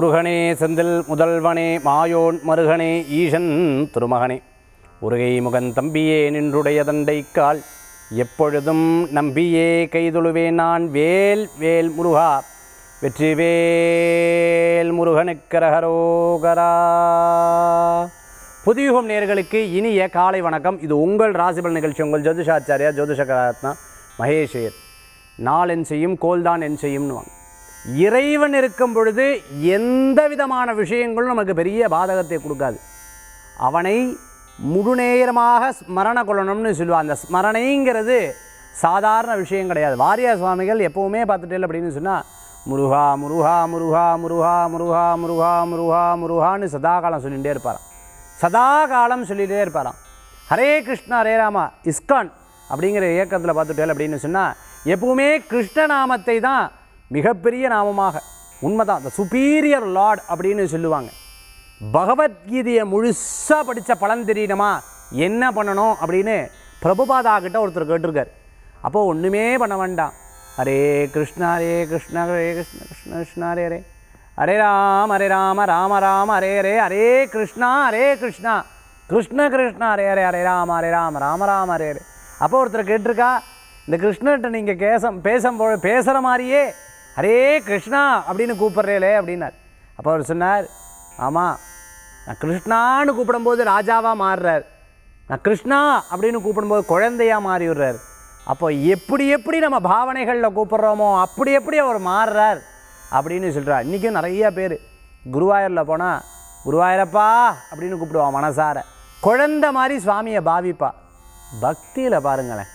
முருகனே செந்தில் முதல்வனே மாயோன் மருகனே ஈசன் திருமகனே உருகை முகன் தம்பியே நின்றுடைய தண்டை கால் எப்பொழுதும் நம்பியே கைதொழுவேன் நான் வேல் வேல் முருகா வெற்றி வேல் முருகனுக்கரகரோகரா புதியுகம் நேர்களுக்கு இனிய காலை வணக்கம் இது உங்கள் ராசிபல் நிகழ்ச்சி உங்கள் ஜோதிஷாச்சாரியா ஜோதிஷகரத்னா மகேஷயர் நாள் என் செய்யும் கோல்தான் என் செய்யும்னு வாங்க இறைவன் இருக்கும் பொழுது எந்த விதமான விஷயங்களும் நமக்கு பெரிய பாதகத்தை கொடுக்காது அவனை முழு நேரமாக ஸ்மரண கொள்ளணும்னு சொல்லுவாள் அந்த ஸ்மரணைங்கிறது சாதாரண விஷயம் கிடையாது வாரியா சுவாமிகள் எப்போவுமே பார்த்துட்டே அப்படின்னு சொன்னால் முருகா முருகா முருகா முருகா முருகா முருகா முருகா முருகான்னு சதா காலம் சொல்லிகிட்டே இருப்பாராம் சதா காலம் சொல்லிகிட்டே இருப்பாராம் ஹரே கிருஷ்ணா ஹரே ராமா இஸ்கான் அப்படிங்கிற இயக்கத்தில் பார்த்துட்டேல் அப்படின்னு சொன்னால் எப்பவுமே கிருஷ்ண நாமத்தை தான் மிகப்பெரிய நாமமாக உண்மைதான் இந்த சுப்பீரியர் லார்ட் அப்படின்னு சொல்லுவாங்க பகவத்கீதையை முழுசாக படித்த பலன் தெரியணுமா என்ன பண்ணணும் அப்படின்னு பிரபுபாதா கிட்ட ஒருத்தர் கேட்டிருக்கார் அப்போது ஒன்றுமே பண்ண வேண்டாம் ஹரே கிருஷ்ணா ஹரே கிருஷ்ணா ஹரே கிருஷ்ண கிருஷ்ண கிருஷ்ணா ஹரே ஹரே ஹரே ராம் ஹரே ராம ராம ராம ஹரே ஹரே ஹரே கிருஷ்ணா ஹரே கிருஷ்ணா கிருஷ்ண கிருஷ்ணா ஹரே ஹரே ஹரே ராம ஹரே ராம ராம ராம ஹரே ஹரே அப்போ ஒருத்தர் கேட்டிருக்கா இந்த கிருஷ்ணர்கிட்ட நீங்கள் கேசம் பேசும்போது பேசுகிற மாதிரியே ஹரே கிருஷ்ணா அப்படின்னு கூப்பிட்றேலே அப்படின்னார் அப்போ அவர் சொன்னார் ஆமாம் நான் கிருஷ்ணான்னு கூப்பிடும்போது ராஜாவாக மாறுறார் நான் கிருஷ்ணா அப்படின்னு கூப்பிடும்போது குழந்தையாக மாறிவிடுறார் அப்போ எப்படி எப்படி நம்ம பாவனைகளில் கூப்பிட்றோமோ அப்படி எப்படி அவர் மாறுறார் அப்படின்னு சொல்கிறார் இன்றைக்கும் நிறைய பேர் குருவாயூரில் போனால் குருவாயூரப்பா அப்படின்னு கூப்பிடுவான் மனசார குழந்த மாதிரி சுவாமியை பாவிப்பா பக்தியில் பாருங்களேன்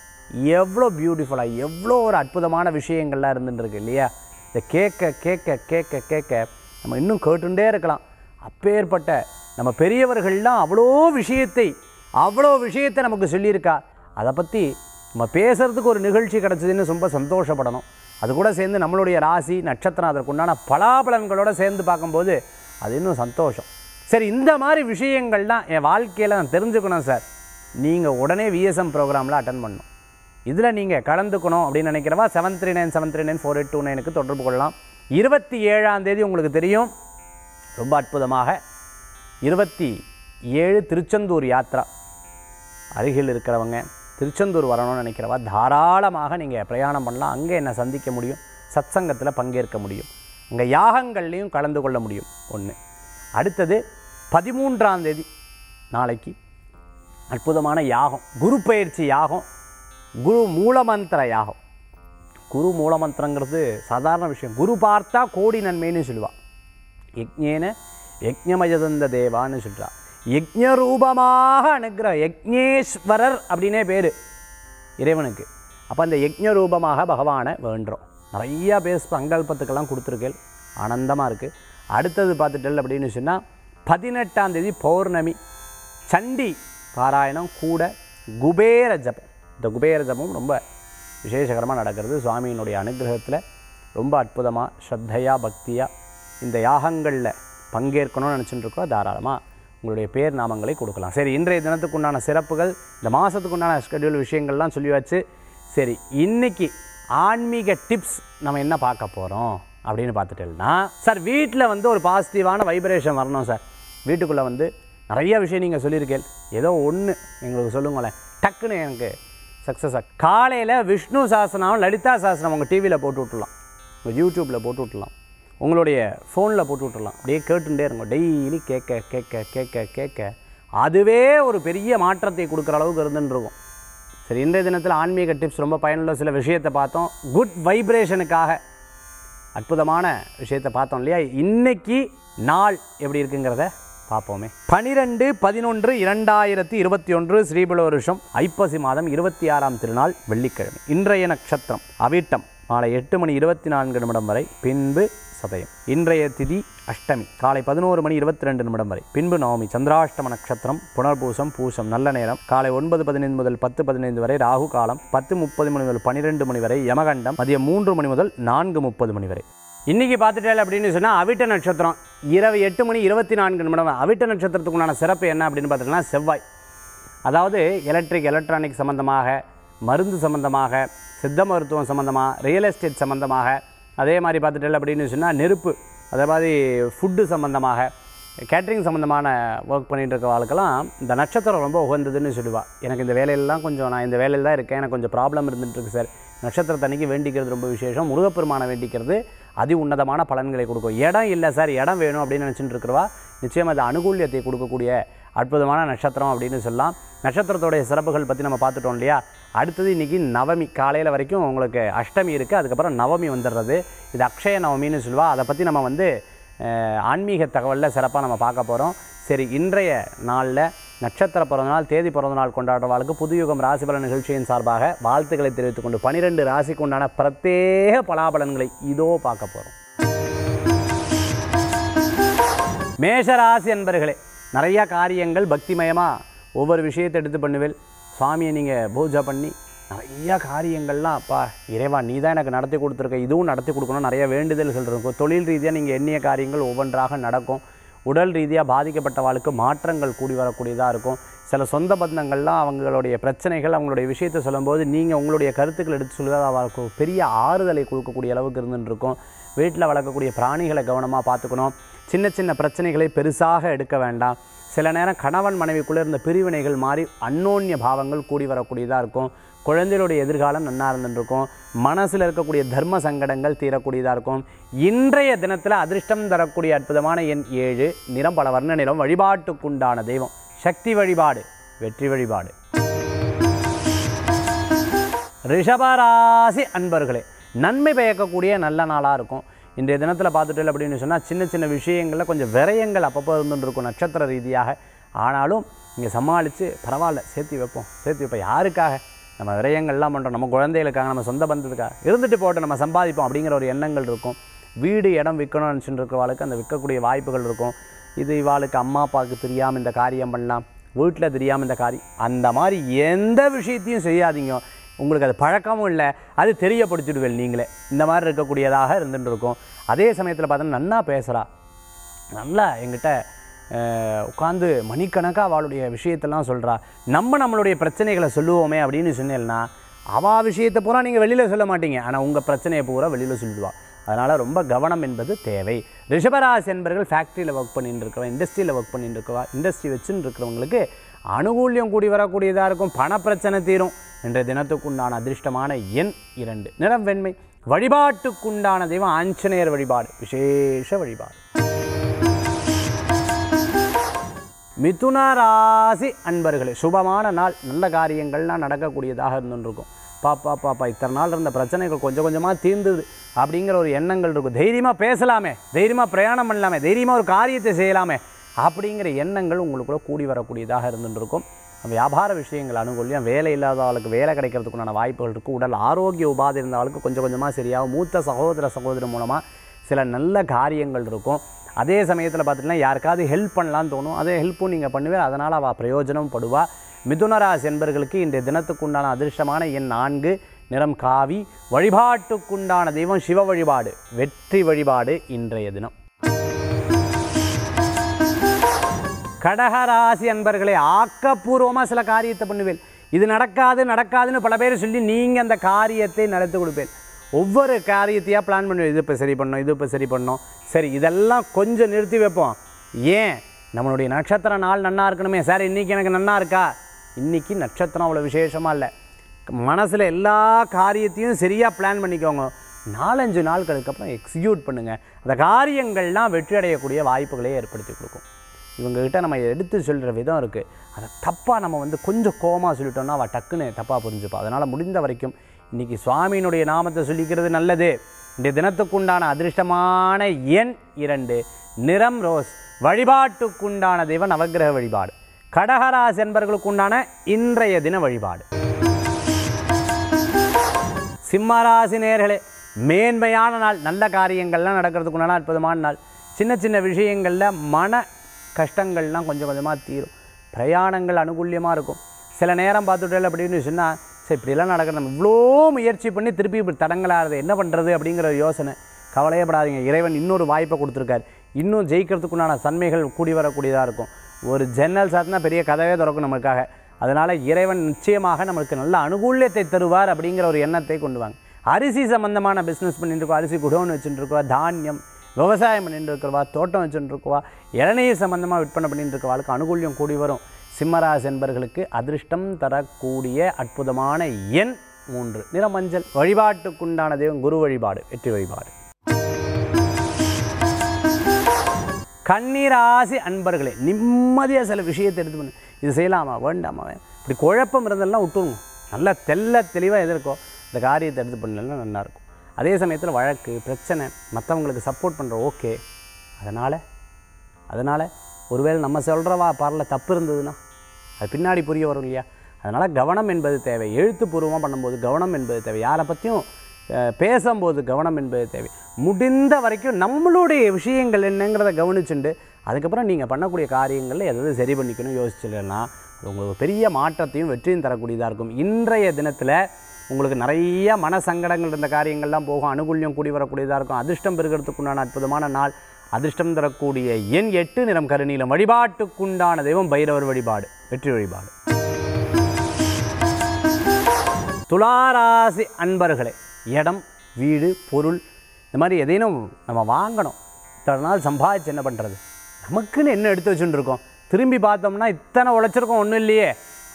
எவ்வளோ பியூட்டிஃபுல்லாக எவ்வளோ ஒரு அற்புதமான விஷயங்கள்லாம் இருந்துட்டுருக்கு இல்லையா இதை கேட்க கேட்க கேட்க கேட்க நம்ம இன்னும் கேட்டுண்டே இருக்கலாம் அப்பேற்பட்ட நம்ம பெரியவர்கள்லாம் அவ்வளோ விஷயத்தை அவ்வளோ விஷயத்தை நமக்கு சொல்லியிருக்கா அதை பற்றி நம்ம பேசுகிறதுக்கு ஒரு நிகழ்ச்சி கிடச்சிதுன்னு ரொம்ப சந்தோஷப்படணும் அது கூட சேர்ந்து நம்மளுடைய ராசி நட்சத்திரம் அதற்கு உண்டான பலாபலன்களோடு சேர்ந்து பார்க்கும்போது அது இன்னும் சந்தோஷம் சரி இந்த மாதிரி விஷயங்கள்லாம் என் வாழ்க்கையில் நான் தெரிஞ்சுக்கணும் சார் நீங்கள் உடனே விஎஸ்எம் ப்ரோக்ராமில் அட்டன் பண்ணணும் இதில் நீங்கள் கலந்துக்கணும் அப்படின்னு நினைக்கிறவா seven three nine seven three nine four eight two நைனுக்கு தொடர்பு கொள்ளலாம் இருபத்தி ஏழாம் தேதி உங்களுக்கு தெரியும் ரொம்ப அற்புதமாக இருபத்தி ஏழு திருச்செந்தூர் யாத்ரா அருகில் இருக்கிறவங்க திருச்செந்தூர் வரணும்னு நினைக்கிறவா தாராளமாக நீங்கள் பிரயாணம் பண்ணலாம் அங்கே என்னை சந்திக்க முடியும் சத் பங்கேற்க முடியும் உங்கள் யாகங்கள்லேயும் கலந்து கொள்ள முடியும் ஒன்று அடுத்தது பதிமூன்றாம் தேதி நாளைக்கு அற்புதமான யாகம் குரு பயிற்சி யாகம் குரு மூலமந்திர யாகம் குரு மூலமந்திரங்கிறது சாதாரண விஷயம் குரு பார்த்தா கோடி நன்மைன்னு சொல்லுவாள் யஜ்ஞேன யஜ்ஞமயதந்த தேவான்னு சொல்கிறாள் யஜ்ஞரூபமாக அனுகிற யஜ்ஞேஸ்வரர் அப்படின்னே பேர் இறைவனுக்கு அப்போ அந்த யஜ்ஞரூபமாக பகவானை வேண்டுறோம் நிறையா பேர் சங்கல்பத்துக்கெல்லாம் கொடுத்துருக்கேன் ஆனந்தமாக இருக்குது அடுத்தது பார்த்துட்டல் அப்படின்னு சொன்னால் பதினெட்டாம் தேதி பௌர்ணமி சண்டி பாராயணம் கூட குபேர ஜபம் இந்த குபேர ரொம்ப விசேஷகரமாக நடக்கிறது சுவாமியினுடைய அனுகிரகத்தில் ரொம்ப அற்புதமாக ஸ்ரத்தையாக பக்தியாக இந்த யாகங்களில் பங்கேற்கணும்னு நினச்சிட்டு இருக்கோம் தாராளமாக உங்களுடைய பேர் நாமங்களை கொடுக்கலாம் சரி இன்றைய தினத்துக்கு உண்டான சிறப்புகள் இந்த மாதத்துக்கு உண்டான ஸ்கெடியூல் விஷயங்கள்லாம் சொல்லியாச்சு சரி இன்றைக்கி ஆன்மீக டிப்ஸ் நம்ம என்ன பார்க்க போகிறோம் அப்படின்னு பார்த்துட்டேன்னா சார் வீட்டில் வந்து ஒரு பாசிட்டிவான வைப்ரேஷன் வரணும் சார் வீட்டுக்குள்ளே வந்து நிறைய விஷயம் நீங்கள் சொல்லியிருக்கேன் ஏதோ ஒன்று எங்களுக்கு சொல்லுங்களேன் டக்குன்னு எனக்கு சக்ஸஸ் ஆகும் காலையில் விஷ்ணு சாசனம் லலிதா சாசனம் உங்கள் டிவியில் போட்டு விட்டுலாம் உங்கள் யூடியூப்பில் போட்டு விட்டுலாம் உங்களுடைய ஃபோனில் போட்டு விட்டுலாம் அப்படியே கேட்டுட்டே இருங்க டெய்லி கேட்க கேட்க கேட்க கேட்க அதுவே ஒரு பெரிய மாற்றத்தை கொடுக்குற அளவுக்கு இருந்துருக்கும் சரி இன்றைய தினத்தில் ஆன்மீக டிப்ஸ் ரொம்ப பயனுள்ள சில விஷயத்தை பார்த்தோம் குட் வைப்ரேஷனுக்காக அற்புதமான விஷயத்தை பார்த்தோம் இல்லையா இன்றைக்கி நாள் எப்படி இருக்குங்கிறத பார்ப்போமே பனிரெண்டு பதினொன்று இரண்டாயிரத்தி இருபத்தி ஒன்று ஸ்ரீபல வருஷம் ஐப்பசி மாதம் இருபத்தி ஆறாம் திருநாள் வெள்ளிக்கிழமை இன்றைய நட்சத்திரம் அவிட்டம் மாலை எட்டு மணி இருபத்தி நான்கு நிமிடம் வரை பின்பு சதயம் இன்றைய திதி அஷ்டமி காலை பதினோரு மணி இருபத்தி ரெண்டு நிமிடம் வரை பின்பு நவமி சந்திராஷ்டம நட்சத்திரம் புனர்பூசம் பூசம் நல்ல நேரம் காலை ஒன்பது பதினைந்து முதல் பத்து பதினைந்து வரை ராகு காலம் பத்து முப்பது மணி முதல் பன்னிரெண்டு மணி வரை யமகண்டம் மதியம் மூன்று மணி முதல் நான்கு முப்பது மணி வரை இன்றைக்கி பார்த்துட்டால் அப்படின்னு சொன்னால் அவிட்ட நட்சத்திரம் இரவு எட்டு மணி இருபத்தி நான்கு நிமிடம் அவிட்ட நட்சத்திரத்துக்கு சிறப்பு என்ன அப்படின்னு பார்த்தீங்கன்னா செவ்வாய் அதாவது எலக்ட்ரிக் எலக்ட்ரானிக் சம்மந்தமாக மருந்து சம்மந்தமாக சித்த மருத்துவம் சம்மந்தமாக ரியல் எஸ்டேட் சம்மந்தமாக அதே மாதிரி பார்த்துட்டேன் அப்படின்னு சொன்னால் நெருப்பு அதே மாதிரி ஃபுட்டு சம்மந்தமாக கேட்ரிங் சம்மந்தமான ஒர்க் பண்ணிகிட்டு இருக்க ஆளுக்கெல்லாம் இந்த நட்சத்திரம் ரொம்ப உகந்ததுன்னு சொல்லுவாள் எனக்கு இந்த வேலையிலலாம் கொஞ்சம் நான் இந்த வேலையில் தான் இருக்கேன் எனக்கு கொஞ்சம் ப்ராப்ளம் இருந்துகிட்டு இருக்கு சார் நட்சத்திரத்தன்னைக்கு வேண்டிக்கிறது ரொம்ப விசேஷம் முருகப்பெருமானை வேண்டிக்கிறது அதி உன்னதமான பலன்களை கொடுக்கும் இடம் இல்லை சார் இடம் வேணும் அப்படின்னு நினச்சிட்டு இருக்கிறவா நிச்சயம் அது அனுகூல்யத்தை கொடுக்கக்கூடிய அற்புதமான நட்சத்திரம் அப்படின்னு சொல்லலாம் நட்சத்திரத்தோடைய சிறப்புகள் பற்றி நம்ம பார்த்துட்டோம் இல்லையா அடுத்தது இன்றைக்கி நவமி காலையில் வரைக்கும் உங்களுக்கு அஷ்டமி இருக்குது அதுக்கப்புறம் நவமி வந்துடுறது இது அக்ஷய நவமின்னு சொல்லுவா அதை பற்றி நம்ம வந்து ஆன்மீக தகவலில் சிறப்பாக நம்ம பார்க்க போகிறோம் சரி இன்றைய நாளில் நட்சத்திர பிறந்தநாள் தேதி பிறந்தநாள் கொண்டாடுறவாளுக்கு புதுயுகம் பலன் நிகழ்ச்சியின் சார்பாக வாழ்த்துக்களை தெரிவித்துக் கொண்டு பனிரெண்டு ராசிக்கு உண்டான பிரத்யேக பலாபலன்களை இதோ பார்க்க போகிறோம் ராசி என்பர்களே நிறைய காரியங்கள் பக்திமயமாக ஒவ்வொரு விஷயத்தை எடுத்து பண்ணுவேல் சுவாமியை நீங்கள் பூஜை பண்ணி நிறையா காரியங்கள்லாம் அப்பா இறைவா நீ தான் எனக்கு நடத்தி கொடுத்துருக்க இதுவும் நடத்தி கொடுக்கணும் நிறைய வேண்டுதல்கள் இருக்கும் தொழில் ரீதியாக நீங்கள் எண்ணிய காரியங்கள் ஒவ்வொன்றாக நடக்கும் உடல் ரீதியாக பாதிக்கப்பட்டவாளுக்கு மாற்றங்கள் கூடி வரக்கூடியதாக இருக்கும் சில சொந்த பந்தங்கள்லாம் அவங்களுடைய பிரச்சனைகள் அவங்களுடைய விஷயத்தை சொல்லும்போது நீங்கள் உங்களுடைய கருத்துக்கள் எடுத்து சொல்லுவது அவளுக்கு பெரிய ஆறுதலை கொடுக்கக்கூடிய அளவுக்கு இருந்துருக்கும் வீட்டில் வளர்க்கக்கூடிய பிராணிகளை கவனமாக பார்த்துக்கணும் சின்ன சின்ன பிரச்சனைகளை பெருசாக எடுக்க வேண்டாம் சில நேரம் கணவன் மனைவிக்குள்ளே இருந்த பிரிவினைகள் மாறி அன்னோன்ய பாவங்கள் கூடி வரக்கூடியதாக இருக்கும் குழந்தைகளுடைய எதிர்காலம் நல்லா இருந்துருக்கும் மனசில் இருக்கக்கூடிய தர்ம சங்கடங்கள் தீரக்கூடியதாக இருக்கும் இன்றைய தினத்தில் அதிர்ஷ்டம் தரக்கூடிய அற்புதமான எண் ஏழு நிறம் பல வர்ண நிறம் வழிபாட்டுக்குண்டான தெய்வம் சக்தி வழிபாடு வெற்றி வழிபாடு ரிஷபராசி அன்பர்களே நன்மை பயக்கக்கூடிய நல்ல நாளாக இருக்கும் இன்றைய தினத்தில் பார்த்துட்டு அப்படின்னு சொன்னால் சின்ன சின்ன விஷயங்களில் கொஞ்சம் விரயங்கள் அப்பப்போ இருந்துருக்கும் நட்சத்திர ரீதியாக ஆனாலும் இங்கே சமாளித்து பரவாயில்ல சேர்த்து வைப்போம் சேர்த்து வைப்போம் யாருக்காக நம்ம விரயங்கள்லாம் பண்ணுறோம் நம்ம குழந்தைகளுக்காக நம்ம சொந்த பந்தத்துக்காக இருந்துட்டு போட்டு நம்ம சம்பாதிப்போம் அப்படிங்கிற ஒரு எண்ணங்கள் இருக்கும் வீடு இடம் விற்கணும்னு நினச்சிட்டு இருக்கிறவாளுக்கு அந்த விற்கக்கூடிய வாய்ப்புகள் இருக்கும் இது இவாளுக்கு அம்மா அப்பாவுக்கு தெரியாமல் இந்த காரியம் பண்ணலாம் வீட்டில் தெரியாமல் இந்த காரியம் அந்த மாதிரி எந்த விஷயத்தையும் செய்யாதீங்க உங்களுக்கு அது பழக்கமும் இல்லை அது தெரியப்படுத்திடுவேன் நீங்களே இந்த மாதிரி இருக்கக்கூடியதாக இருந்துகிட்டு இருக்கும் அதே சமயத்தில் பார்த்தோன்னா நன்னா பேசுகிறா நல்லா எங்கிட்ட உட்காந்து மணிக்கணக்காக அவளுடைய விஷயத்தெல்லாம் சொல்கிறா நம்ம நம்மளுடைய பிரச்சனைகளை சொல்லுவோமே அப்படின்னு சொன்னேன்னா அவள் விஷயத்தை பூரா நீங்கள் வெளியில் சொல்ல மாட்டீங்க ஆனால் உங்கள் பிரச்சனையை பூரா வெளியில் சொல்லுவாள் அதனால் ரொம்ப கவனம் என்பது தேவை ரிஷபராசி என்பர்கள் ஃபேக்ட்ரியில் ஒர்க் பண்ணிட்டு இருக்கிறவா இண்டஸ்ட்ரியில் ஒர்க் பண்ணிட்டு இருக்கவா இண்டஸ்ட்ரி வச்சுன்னு இருக்கிறவங்களுக்கு அனுகூல்யம் கூடி வரக்கூடியதாக இருக்கும் பணப்பிரச்சனை தீரும் இன்றைய தினத்துக்குண்டான அதிர்ஷ்டமான எண் இரண்டு நிறம் வெண்மை வழிபாட்டுக்குண்டான தெய்வம் ஆஞ்சநேயர் வழிபாடு விசேஷ வழிபாடு மிதுன ராசி அன்பர்களே சுபமான நாள் நல்ல காரியங்கள்லாம் நடக்கக்கூடியதாக இருந்துருக்கும் பாப்பா பாப்பா இத்தனை நாள் இருந்த பிரச்சனைகள் கொஞ்சம் கொஞ்சமாக தீர்ந்துது அப்படிங்கிற ஒரு எண்ணங்கள் இருக்கும் தைரியமாக பேசலாமே தைரியமாக பிரயாணம் பண்ணலாமே தைரியமாக ஒரு காரியத்தை செய்யலாமே அப்படிங்கிற எண்ணங்கள் உங்களுக்குள்ளே கூடி வரக்கூடியதாக இருந்துருக்கும் வியாபார விஷயங்கள் அனுகூலியம் வேலை இல்லாத ஆளுக்கு வேலை கிடைக்கிறதுக்குண்டான வாய்ப்புகள் இருக்குது உடல் ஆரோக்கிய உபாதை இருந்த கொஞ்சம் கொஞ்சமாக சரியாகும் மூத்த சகோதர சகோதரி மூலமாக சில நல்ல காரியங்கள் இருக்கும் அதே சமயத்தில் பார்த்துட்டுனா யாருக்காவது ஹெல்ப் பண்ணலான்னு தோணும் அதே ஹெல்ப்பும் நீங்கள் பண்ணுவேன் அதனால் அவள் பிரயோஜனம் படுவா மிதுனராசி என்பர்களுக்கு இன்றைய தினத்துக்குண்டான அதிர்ஷ்டமான என் நான்கு நிறம் காவி வழிபாட்டுக்குண்டான தெய்வம் சிவ வழிபாடு வெற்றி வழிபாடு இன்றைய தினம் கடகராசி அன்பர்களை ஆக்கப்பூர்வமாக சில காரியத்தை பண்ணுவேன் இது நடக்காது நடக்காதுன்னு பல பேர் சொல்லி நீங்கள் அந்த காரியத்தை நடத்து கொடுப்பேன் ஒவ்வொரு காரியத்தையாக பிளான் பண்ணுவோம் இது இப்போ சரி பண்ணோம் இது இப்போ சரி பண்ணோம் சரி இதெல்லாம் கொஞ்சம் நிறுத்தி வைப்போம் ஏன் நம்மளுடைய நட்சத்திர நாள் நன்னாக இருக்கணுமே சார் இன்றைக்கி எனக்கு நன்னா இருக்கா இன்றைக்கி நட்சத்திரம் அவ்வளோ விசேஷமாக இல்லை மனசில் எல்லா காரியத்தையும் சரியாக பிளான் பண்ணிக்கோங்க நாலஞ்சு நாட்களுக்கு அப்புறம் எக்ஸிக்யூட் பண்ணுங்கள் அந்த காரியங்கள்லாம் வெற்றி அடையக்கூடிய வாய்ப்புகளையே ஏற்படுத்தி கொடுக்கும் இவங்ககிட்ட நம்ம எடுத்து சொல்கிற விதம் இருக்குது அதை தப்பாக நம்ம வந்து கொஞ்சம் கோமாக சொல்லிட்டோம்னா அவள் டக்குன்னு தப்பாக புரிஞ்சுப்பா அதனால் முடிந்த வரைக்கும் இன்றைக்கி சுவாமியினுடைய நாமத்தை சொல்லிக்கிறது நல்லது இந்த தினத்துக்குண்டான அதிர்ஷ்டமான எண் இரண்டு நிறம் ரோஸ் வழிபாட்டுக்குண்டான தெய்வ நவகிரக வழிபாடு கடகராசி என்பவர்களுக்குண்டான இன்றைய தின வழிபாடு சிம்மராசி நேர்களே மேன்மையான நாள் நல்ல காரியங்கள்லாம் நடக்கிறதுக்குண்டான அற்புதமான நாள் சின்ன சின்ன விஷயங்களில் மன கஷ்டங்கள்லாம் கொஞ்சம் கொஞ்சமாக தீரும் பிரயாணங்கள் அனுகூல்யமாக இருக்கும் சில நேரம் பார்த்துட்டேன் அப்படின்னு சொன்னால் சரி இப்படிலாம் நடக்கிற நம்ம இவ்வளோ முயற்சி பண்ணி திருப்பி இப்படி தடங்களாகிறது என்ன பண்ணுறது அப்படிங்கிற யோசனை கவலையப்படாதீங்க இறைவன் இன்னொரு வாய்ப்பை கொடுத்துருக்கார் இன்னும் ஜெயிக்கிறதுக்குண்டான சன்மைகள் கூடி வரக்கூடியதாக இருக்கும் ஒரு ஜன்னல் சாத்தினா பெரிய கதவே திறக்கும் நமக்காக அதனால் இறைவன் நிச்சயமாக நம்மளுக்கு நல்ல அனுகூல்யத்தை தருவார் அப்படிங்கிற ஒரு எண்ணத்தை கொண்டு வாங்க அரிசி சம்மந்தமான பிஸ்னஸ் இருக்கோம் அரிசி குடோன்னு வச்சுட்டு இருக்கோம் தானியம் விவசாயம் பண்ணிட்டு இருக்கிறவா தோட்டம் வச்சுட்டு இருக்கவா இளநீர் சம்மந்தமாக விற்பனை பண்ணிட்டு இருக்கவாளுக்கு அனுகூல்யம் கூடி வரும் சிம்மராசி என்பர்களுக்கு அதிர்ஷ்டம் தரக்கூடிய அற்புதமான எண் மூன்று நிறமஞ்சள் வழிபாட்டுக்குண்டான தெய்வம் குரு வழிபாடு வெற்றி வழிபாடு கண்ணீராசி அன்பர்களே நிம்மதியாக சில விஷயத்தை எடுத்து பண்ணு இது செய்யலாமா வேண்டாமா இப்படி குழப்பம் இருந்தெல்லாம் விட்டுருங்க நல்லா தெல்ல தெளிவாக எதிர்க்கோ இந்த காரியத்தை எடுத்து பண்ணலாம் நல்லாயிருக்கும் அதே சமயத்தில் வழக்கு பிரச்சனை மற்றவங்களுக்கு சப்போர்ட் பண்ணுற ஓகே அதனால் அதனால் ஒருவேளை நம்ம சொல்கிறவா பாடல தப்பு இருந்ததுன்னா அது பின்னாடி புரிய வரும் இல்லையா அதனால் கவனம் என்பது தேவை எழுத்துப்பூர்வமாக பண்ணும்போது கவனம் என்பது தேவை யாரை பற்றியும் பேசும்போது கவனம் என்பது தேவை முடிந்த வரைக்கும் நம்மளுடைய விஷயங்கள் என்னங்கிறத கவனிச்சுண்டு அதுக்கப்புறம் நீங்கள் பண்ணக்கூடிய காரியங்களில் எதாவது சரி பண்ணிக்கணும் யோசிச்சுலன்னா உங்களுக்கு பெரிய மாற்றத்தையும் வெற்றியும் தரக்கூடியதாக இருக்கும் இன்றைய தினத்தில் உங்களுக்கு நிறைய மன சங்கடங்கள் இருந்த காரியங்கள்லாம் போகும் அனுகூல்யம் கூடி வரக்கூடியதாக இருக்கும் அதிர்ஷ்டம் பெறுகிறதுக்குண்டான அற்புதமான நாள் அதிர்ஷ்டம் தரக்கூடிய என் எட்டு நிறம் கருநீலம் வழிபாட்டுக்குண்டான தெய்வம் பைரவர் வழிபாடு வெற்றி வழிபாடு துளாராசி அன்பர்களே இடம் வீடு பொருள் இந்த மாதிரி எதையும் நம்ம வாங்கணும் இத்தனை நாள் சம்பாதிச்சு என்ன பண்ணுறது நமக்குன்னு என்ன எடுத்து வச்சுட்டுருக்கோம் திரும்பி பார்த்தோம்னா இத்தனை உழைச்சிருக்கோம் ஒன்றும் இல்லையே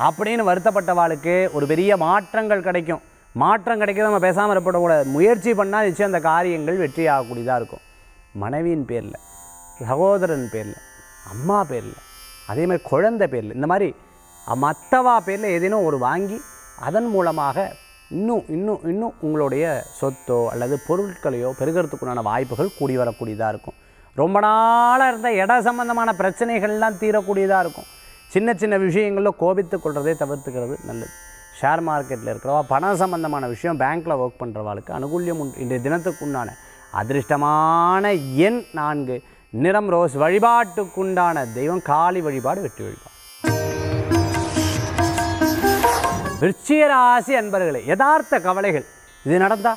அப்படின்னு வருத்தப்பட்ட வாழ்க்கை ஒரு பெரிய மாற்றங்கள் கிடைக்கும் மாற்றம் கிடைக்கிறத நம்ம பேசாமல் இருப்படக்கூடாது முயற்சி பண்ணால் நிச்சயம் அந்த காரியங்கள் வெற்றி ஆகக்கூடியதாக இருக்கும் மனைவியின் பேரில் சகோதரன் பேரில் அம்மா பேரில் அதே மாதிரி குழந்தை பேரில் இந்த மாதிரி மற்றவா பேரில் ஏதேனும் ஒரு வாங்கி அதன் மூலமாக இன்னும் இன்னும் இன்னும் உங்களுடைய சொத்தோ அல்லது பொருட்களையோ பெருகிறதுக்குண்டான வாய்ப்புகள் கூடி வரக்கூடியதாக இருக்கும் ரொம்ப நாளாக இருந்த இட சம்பந்தமான பிரச்சனைகள்லாம் தீரக்கூடியதாக இருக்கும் சின்ன சின்ன விஷயங்களில் கோபித்து கொள்வதே தவிர்த்துக்கிறது நல்லது ஷேர் மார்க்கெட்டில் இருக்கிறவா பணம் சம்மந்தமான விஷயம் பேங்க்கில் ஒர்க் பண்ணுறவாளுக்கு அனுகூல்யம் உண்டு இன்றைய தினத்துக்கு உண்டான அதிர்ஷ்டமான எண் நான்கு நிறம் ரோஸ் வழிபாட்டுக்குண்டான தெய்வம் காளி வழிபாடு வெற்றி வழிபாடு விருச்சிகராசி அன்பர்களே யதார்த்த கவலைகள் இது நடந்தா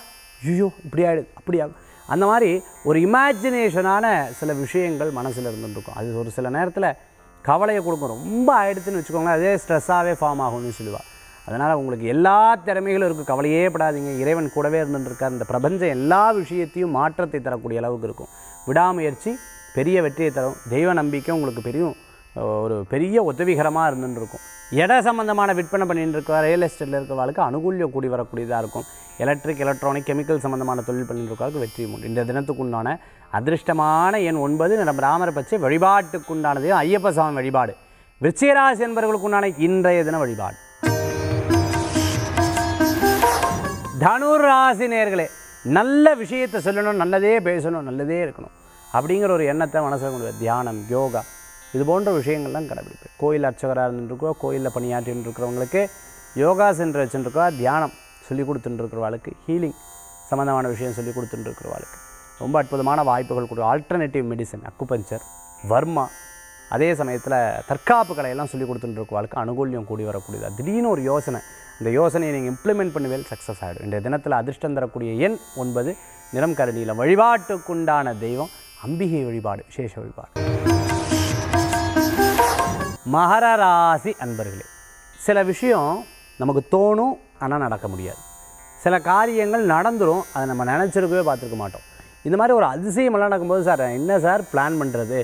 ஐயோ இப்படி ஆகிடுது அப்படி ஆகும் அந்த மாதிரி ஒரு இமேஜினேஷனான சில விஷயங்கள் மனசில் இருந்துருக்கும் அது ஒரு சில நேரத்தில் கவலையை கொடுக்கும் ரொம்ப ஆயிடுத்துன்னு வச்சுக்கோங்களேன் அதே ஸ்ட்ரெஸ்ஸாகவே ஃபார்ம் ஆகும்னு சொல்லுவாள் அதனால் உங்களுக்கு எல்லா திறமைகளும் இருக்குது கவலையே படாதீங்க இறைவன் கூடவே இருந்துருக்கார் இந்த பிரபஞ்சம் எல்லா விஷயத்தையும் மாற்றத்தை தரக்கூடிய அளவுக்கு இருக்கும் விடாமுயற்சி பெரிய வெற்றியை தரும் தெய்வ நம்பிக்கை உங்களுக்கு பெரிய ஒரு பெரிய உதவிகரமாக இருந்துருக்கும் இட சம்மந்தமான விற்பனை பண்ணிட்டு இருக்கா ரியல் எஸ்டேட்டில் வாழ்க்கை அனுகூலிய கூடி வரக்கூடியதாக இருக்கும் எலக்ட்ரிக் எலக்ட்ரானிக் கெமிக்கல் சம்மந்தமான தொழில் பண்ணிட்டு வெற்றி உண்டு இந்த தினத்துக்கு உண்டான அதிர்ஷ்டமான எண் ஒன்பது நம்ம ராமர பச்சை வழிபாட்டுக்குண்டானது ஐயப்ப சாமி வழிபாடு விருச்சிகராசி என்பவர்களுக்குண்டான இன்றைய தின வழிபாடு ராசி நேர்களே நல்ல விஷயத்தை சொல்லணும் நல்லதே பேசணும் நல்லதே இருக்கணும் அப்படிங்கிற ஒரு எண்ணத்தை மனசில் கொண்டு தியானம் யோகா இது போன்ற விஷயங்கள்லாம் கடைபிடிப்பேன் கோயில் அர்ச்சகராக இருந்துருக்கோ கோயிலில் பணியாற்றின்னு இருக்கிறவங்களுக்கு யோகா சென்று வச்சுருக்கோ தியானம் சொல்லி கொடுத்துட்டுருக்கிறவாளுக்கு ஹீலிங் சம்மந்தமான விஷயம் சொல்லி இருக்கிறவாளுக்கு ரொம்ப அற்புதமான வாய்ப்புகள் கொடுக்கும் ஆல்டர்னேட்டிவ் மெடிசன் அக்குபஞ்சர் வர்மா அதே சமயத்தில் தற்காப்பு கலையெல்லாம் சொல்லி கொடுத்துட்டுருக்குவாளுக்கு அனுகூல்யம் கூடி வரக்கூடியதாக திடீர்னு ஒரு யோசனை இந்த யோசனையை நீங்கள் இம்ப்ளிமெண்ட் பண்ணுவேல் சக்ஸஸ் ஆகிடும் இன்றைய தினத்தில் அதிர்ஷ்டம் தரக்கூடிய எண் ஒன்பது நிறம் கரணியில் வழிபாட்டுக்குண்டான தெய்வம் அம்பிகை வழிபாடு விசேஷ வழிபாடு மகர ராசி அன்பர்களே சில விஷயம் நமக்கு தோணும் ஆனால் நடக்க முடியாது சில காரியங்கள் நடந்துடும் அதை நம்ம நினச்சிருக்கவே பார்த்துருக்க மாட்டோம் இந்த மாதிரி ஒரு அதிசயமெல்லாம் நடக்கும்போது சார் என்ன சார் பிளான் பண்ணுறது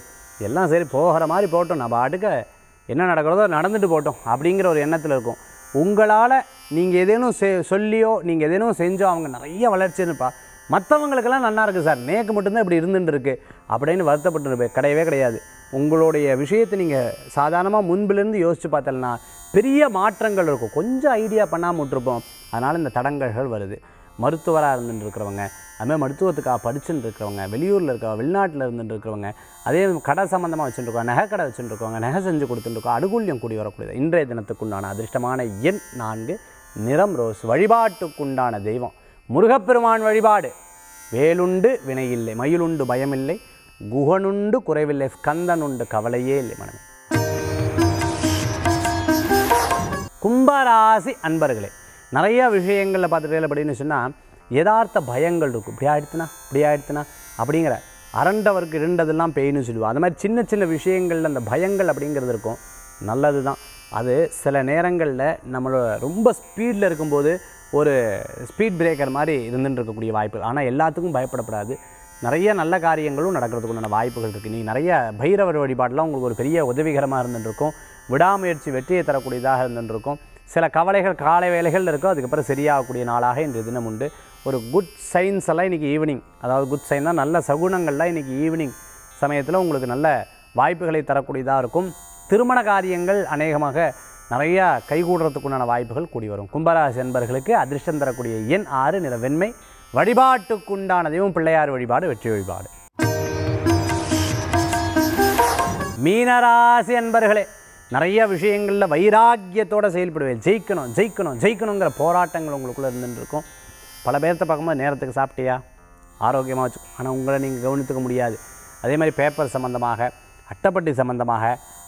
எல்லாம் சரி போகிற மாதிரி போட்டோம் நம்ம அடுக்க என்ன நடக்கிறதோ நடந்துட்டு போட்டோம் அப்படிங்கிற ஒரு எண்ணத்தில் இருக்கும் உங்களால் நீங்கள் எதேனும் செ சொல்லியோ நீங்கள் எதேனும் செஞ்சோ அவங்க நிறைய வளர்ச்சின்னுப்பா மற்றவங்களுக்கெல்லாம் நல்லா இருக்குது சார் நேக்கு மட்டும்தான் இப்படி இருந்துருக்கு அப்படின்னு வருத்தப்பட்டு கிடையவே கிடையாது உங்களுடைய விஷயத்தை நீங்கள் சாதாரணமாக முன்பிலிருந்து யோசித்து பார்த்தலன்னா பெரிய மாற்றங்கள் இருக்கும் கொஞ்சம் ஐடியா பண்ணாமல் விட்டுருப்போம் அதனால் இந்த தடங்கல்கள் வருது மருத்துவராக இருந்துட்டு இருக்கிறவங்க அதுமாதிரி மருத்துவத்துக்காக படிச்சுட்டு இருக்கிறவங்க வெளியூரில் இருக்க வெளிநாட்டில் இருந்துட்டு இருக்கிறவங்க அதே கடை சம்மந்தமாக வச்சுட்டுருக்கோம் நகை கடை வச்சுட்டுருக்கோங்க நகை செஞ்சு கொடுத்துட்டுருக்கோம் அடுகூல்யம் கூடி வரக்கூடியது இன்றைய தினத்துக்குண்டான அதிர்ஷ்டமான எண் நான்கு நிறம் ரோஸ் வழிபாட்டுக்குண்டான தெய்வம் முருகப்பெருமான் வழிபாடு வேலுண்டு வினையில்லை மயிலுண்டு பயமில்லை குகனுண்டு குறைவில்லை ஸ்கந்தனுண்டு கவலையே இல்லை மனமே கும்பராசி அன்பர்களே நிறையா விஷயங்களில் பார்த்துட்டு அப்படின்னு சொன்னால் யதார்த்த பயங்கள் இருக்கும் இப்படி ஆயிடுத்துனா இப்படி ஆயிடுத்துனா அப்படிங்கிற அரண்டவருக்கு இருண்டதெல்லாம் பெயின்னு சொல்லுவோம் அது மாதிரி சின்ன சின்ன விஷயங்களில் அந்த பயங்கள் அப்படிங்கிறது இருக்கும் நல்லது தான் அது சில நேரங்களில் நம்மளோட ரொம்ப ஸ்பீடில் இருக்கும்போது ஒரு ஸ்பீட் பிரேக்கர் மாதிரி இருந்துட்டு இருக்கக்கூடிய வாய்ப்புகள் ஆனால் எல்லாத்துக்கும் பயப்படப்படாது நிறைய நல்ல காரியங்களும் உண்டான வாய்ப்புகள் இருக்குது நீ நிறைய பைரவர் வழிபாடெலாம் உங்களுக்கு ஒரு பெரிய உதவிகரமாக இருந்துகிட்டு இருக்கும் விடாமுயற்சி வெற்றியை தரக்கூடியதாக இருந்துகிட்டு இருக்கும் சில கவலைகள் காலை வேலைகள் இருக்கும் அதுக்கப்புறம் சரியாகக்கூடிய நாளாக இன்றைய தினம் உண்டு ஒரு குட் சைன்ஸ் எல்லாம் இன்றைக்கி ஈவினிங் அதாவது குட் சைன் தான் நல்ல சகுனங்கள்லாம் இன்றைக்கி ஈவினிங் சமயத்தில் உங்களுக்கு நல்ல வாய்ப்புகளை தரக்கூடியதாக இருக்கும் திருமண காரியங்கள் அநேகமாக நிறையா கைகூடுறதுக்குண்டான வாய்ப்புகள் கூடி வரும் கும்பராசி என்பர்களுக்கு அதிர்ஷ்டம் தரக்கூடிய எண் ஆறு நிற வெண்மை வழிபாட்டுக்குண்டான தெய்வம் பிள்ளையார் வழிபாடு வெற்றி வழிபாடு மீனராசி என்பர்களே நிறைய விஷயங்களில் வைராக்கியத்தோடு செயல்படுவேன் ஜெயிக்கணும் ஜெயிக்கணும் ஜெயிக்கணுங்கிற போராட்டங்கள் உங்களுக்குள்ளே இருந்துருக்கும் பல பேர்த்த பார்க்கும்போது நேரத்துக்கு சாப்பிட்டியா ஆரோக்கியமாக வச்சுக்கோ ஆனால் உங்களை நீங்கள் கவனித்துக்க முடியாது அதே மாதிரி பேப்பர் சம்மந்தமாக அட்டப்பட்டி சம்மந்தமாக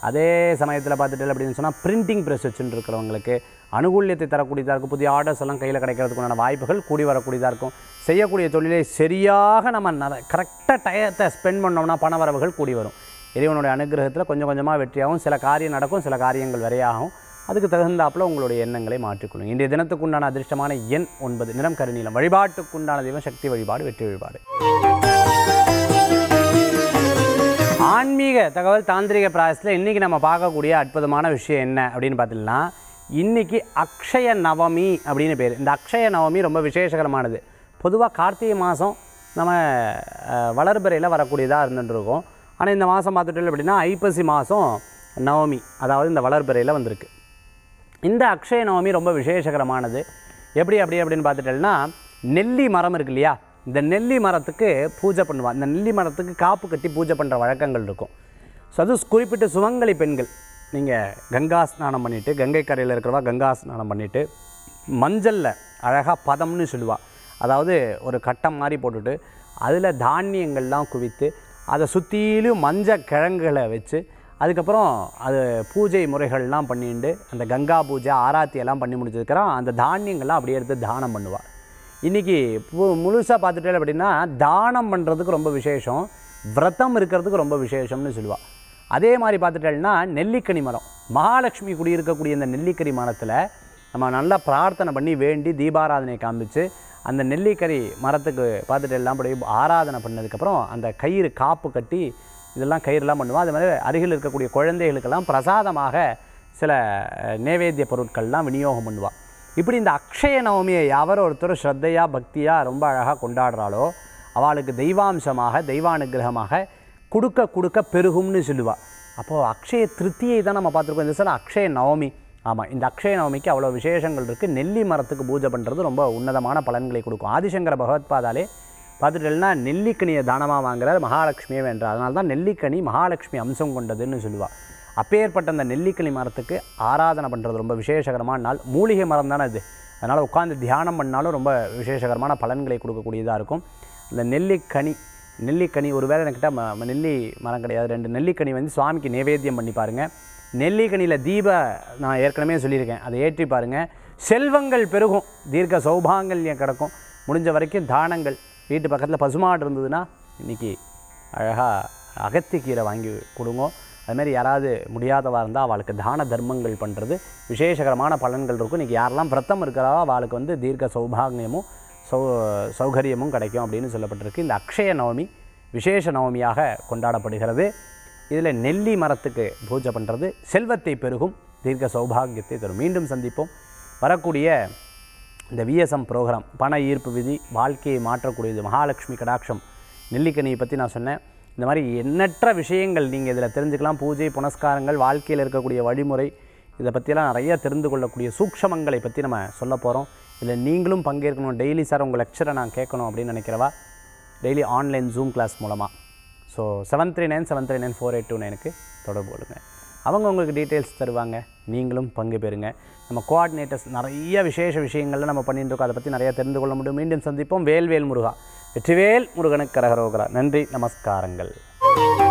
அதே சமயத்தில் பார்த்துட்டு அப்படின்னு சொன்னால் பிரிண்டிங் ப்ரெஸ் வச்சுன்னு இருக்கிறவங்களுக்கு அனுகூலியத்தை தரக்கூடியதாக இருக்கும் புதிய ஆர்டர்ஸ் எல்லாம் கையில் கிடைக்கிறதுக்குண்டான வாய்ப்புகள் கூடி வரக்கூடியதாக இருக்கும் செய்யக்கூடிய தொழிலை சரியாக நம்ம கரெக்டாக டயத்தை ஸ்பெண்ட் பண்ணோம்னா பண வரவுகள் கூடி வரும் இறைவனுடைய அனுகிரகத்தில் கொஞ்சம் கொஞ்சமாக வெற்றியாகவும் சில காரியம் நடக்கும் சில காரியங்கள் வரையாகும் அதுக்கு தகுந்தாப்பில் உங்களுடைய எண்ணங்களை மாற்றிக்கொள்ளும் இன்றைய தினத்துக்குண்டான அதிர்ஷ்டமான எண் ஒன்பது நிறம் கருநீளம் வழிபாட்டுக்குண்டான தெய்வம் சக்தி வழிபாடு வெற்றி வழிபாடு ஆன்மீக தகவல் தாந்திரிக பிராயசத்தில் இன்றைக்கி நம்ம பார்க்கக்கூடிய அற்புதமான விஷயம் என்ன அப்படின்னு பார்த்தீங்கன்னா இன்றைக்கி அக்ஷய நவமி அப்படின்னு பேர் இந்த அக்ஷய நவமி ரொம்ப விசேஷகரமானது பொதுவாக கார்த்திகை மாதம் நம்ம வளர்பிறையில் வரக்கூடியதாக இருந்துகிட்டு இருக்கோம் ஆனால் இந்த மாதம் பார்த்துட்டோம் அப்படின்னா ஐப்பசி மாதம் நவமி அதாவது இந்த வளர்ப்பிறையில் வந்திருக்கு இந்த அக்ஷய நவமி ரொம்ப விசேஷகரமானது எப்படி அப்படி அப்படின்னு பார்த்துட்டோம்னா நெல்லி மரம் இருக்கு இல்லையா இந்த நெல்லி மரத்துக்கு பூஜை பண்ணுவாள் இந்த நெல்லி மரத்துக்கு காப்பு கட்டி பூஜை பண்ணுற வழக்கங்கள் இருக்கும் ஸோ அது குறிப்பிட்ட சுவங்கலி பெண்கள் நீங்கள் கங்கா ஸ்நானம் பண்ணிவிட்டு கங்கை கரையில் இருக்கிறவா கங்கா ஸ்நானம் பண்ணிவிட்டு மஞ்சளில் அழகாக பதம்னு சொல்லுவாள் அதாவது ஒரு கட்டம் மாதிரி போட்டுட்டு அதில் தானியங்கள்லாம் குவித்து அதை சுற்றிலும் மஞ்சள் கிழங்குகளை வச்சு அதுக்கப்புறம் அது பூஜை முறைகள்லாம் பண்ணிட்டு அந்த கங்கா பூஜை ஆராத்தி எல்லாம் பண்ணி முடிச்சதுக்கப்புறம் அந்த தானியங்கள்லாம் அப்படியே எடுத்து தானம் பண்ணுவாள் இன்றைக்கி முழுசாக பார்த்துட்டே அப்படின்னா தானம் பண்ணுறதுக்கு ரொம்ப விசேஷம் விரதம் இருக்கிறதுக்கு ரொம்ப விசேஷம்னு சொல்லுவாள் அதே மாதிரி பார்த்துட்டேன்னா நெல்லிக்கனி மரம் மகாலட்சுமி குடி இருக்கக்கூடிய இந்த நெல்லிக்கனி மரத்தில் நம்ம நல்லா பிரார்த்தனை பண்ணி வேண்டி தீபாராதனை காமிச்சு அந்த நெல்லிக்கறி மரத்துக்கு பார்த்துட்டு எல்லாம் போய் ஆராதனை பண்ணதுக்கப்புறம் அந்த கயிறு காப்பு கட்டி இதெல்லாம் கயிறுலாம் பண்ணுவோம் அது மாதிரி அருகில் இருக்கக்கூடிய குழந்தைகளுக்கெல்லாம் பிரசாதமாக சில நேவேத்திய பொருட்கள்லாம் விநியோகம் பண்ணுவாள் இப்படி இந்த அக்ஷய நவமியை யாவரோ ஒருத்தர் ஸ்ரத்தையாக பக்தியாக ரொம்ப அழகாக கொண்டாடுறாளோ அவளுக்கு தெய்வாம்சமாக தெய்வானுகிரகமாக கொடுக்க கொடுக்க பெருகும்னு சொல்லுவாள் அப்போது அக்ஷய திருத்தியை தான் நம்ம பார்த்துருக்கோம் இந்த சார் அக்ஷய நவமி ஆமாம் இந்த அக்ஷய நவமிக்கு அவ்வளோ விசேஷங்கள் இருக்குது நெல்லி மரத்துக்கு பூஜை பண்ணுறது ரொம்ப உன்னதமான பலன்களை கொடுக்கும் ஆதிசங்கர பாதாலே பார்த்துட்டேன்னா நெல்லிக்கனியை தானமாக வாங்குறார் மகாலட்சுமியை வேண்டாம் அதனால தான் நெல்லிக்கனி மகாலட்சுமி அம்சம் கொண்டதுன்னு சொல்லுவாள் அப்பேற்பட்ட அந்த நெல்லிக்கனி மரத்துக்கு ஆராதனை பண்ணுறது ரொம்ப விசேஷகரமான நாள் மூலிகை மரம் தானே அது அதனால் உட்காந்து தியானம் பண்ணாலும் ரொம்ப விசேஷகரமான பலன்களை கொடுக்கக்கூடியதாக இருக்கும் இந்த நெல்லிக்கனி நெல்லிக்கனி ஒரு என்கிட்ட ம நெல்லி மரம் கிடையாது ரெண்டு நெல்லிக்கனி வந்து சுவாமிக்கு நைவேத்தியம் பண்ணி பாருங்கள் நெல்லிக்கனியில் தீப நான் ஏற்கனவே சொல்லியிருக்கேன் அதை ஏற்றி பாருங்கள் செல்வங்கள் பெருகும் தீர்க்க சௌபாங்கல்யம் கிடக்கும் முடிஞ்ச வரைக்கும் தானங்கள் வீட்டு பக்கத்தில் பசுமாடு இருந்ததுன்னா இன்றைக்கி அழகாக அகத்திக்கீரை வாங்கி கொடுங்க அதுமாரி யாராவது முடியாதவா இருந்தால் அவளுக்கு தான தர்மங்கள் பண்ணுறது விசேஷகரமான பலன்கள் இருக்கும் இன்றைக்கி யாரெல்லாம் விரத்தம் இருக்கிறாரோ அவளுக்கு வந்து தீர்க்க சௌபாகியமும் சௌ சௌகரியமும் கிடைக்கும் அப்படின்னு சொல்லப்பட்டிருக்கு இந்த அக்ஷய நவமி விசேஷ நவமியாக கொண்டாடப்படுகிறது இதில் நெல்லி மரத்துக்கு பூஜை பண்ணுறது செல்வத்தை பெருகும் தீர்க்க சௌபாகியத்தை தரும் மீண்டும் சந்திப்போம் வரக்கூடிய இந்த விஎஸ்எம் ப்ரோக்ராம் பண ஈர்ப்பு விதி வாழ்க்கையை மாற்றக்கூடியது மகாலட்சுமி கடாட்சம் நெல்லிக்கனியை பற்றி நான் சொன்னேன் இந்த மாதிரி எண்ணற்ற விஷயங்கள் நீங்கள் இதில் தெரிஞ்சுக்கலாம் பூஜை புனஸ்காரங்கள் வாழ்க்கையில் இருக்கக்கூடிய வழிமுறை இதை பற்றியெல்லாம் நிறைய தெரிந்து கொள்ளக்கூடிய சூக்ஷமங்களை பற்றி நம்ம சொல்ல போகிறோம் இதில் நீங்களும் பங்கேற்கணும் டெய்லி சார் உங்கள் லெக்சரை நான் கேட்கணும் அப்படின்னு நினைக்கிறவா டெய்லி ஆன்லைன் ஜூம் கிளாஸ் மூலமாக so seven three nine seven three nine four eight two நைனுக்கு தொடர்பு கொடுங்க அவங்க உங்களுக்கு டீட்டெயில்ஸ் தருவாங்க நீங்களும் பங்கு பெறுங்க நம்ம கோஆர்டினேட்டர்ஸ் நிறைய விசேஷ விஷயங்களில் நம்ம பண்ணிட்டு இருக்கோம் அதை பற்றி நிறையா தெரிந்து கொள்ள முடியும் மீண்டும் சந்திப்போம் வேல்வேல் முருகா வெற்றிவேல் முருகனுக்கு கரகரோகரா நன்றி நமஸ்காரங்கள்